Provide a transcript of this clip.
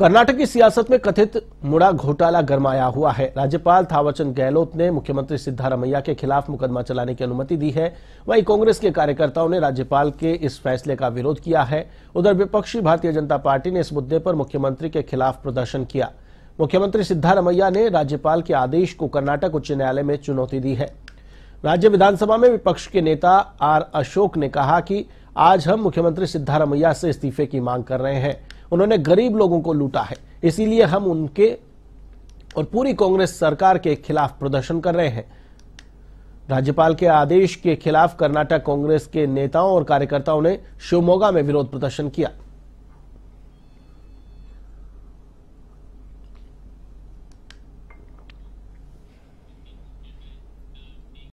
कर्नाटक की सियासत में कथित मुड़ा घोटाला गरमाया हुआ है राज्यपाल थावरचंद गहलोत ने मुख्यमंत्री सिद्धारमैया के खिलाफ मुकदमा चलाने की अनुमति दी है वहीं कांग्रेस के कार्यकर्ताओं ने राज्यपाल के इस फैसले का विरोध किया है उधर विपक्षी भारतीय जनता पार्टी ने इस मुद्दे पर मुख्यमंत्री के खिलाफ प्रदर्शन किया मुख्यमंत्री सिद्धारमैया ने राज्यपाल के आदेश को कर्नाटक उच्च न्यायालय में चुनौती दी है राज्य विधानसभा में विपक्ष के नेता आर अशोक ने कहा कि आज हम मुख्यमंत्री सिद्धारमैया से इस्तीफे की मांग कर रहे हैं उन्होंने गरीब लोगों को लूटा है इसीलिए हम उनके और पूरी कांग्रेस सरकार के खिलाफ प्रदर्शन कर रहे हैं राज्यपाल के आदेश के खिलाफ कर्नाटक कांग्रेस के नेताओं और कार्यकर्ताओं ने शिवमोगा में विरोध प्रदर्शन किया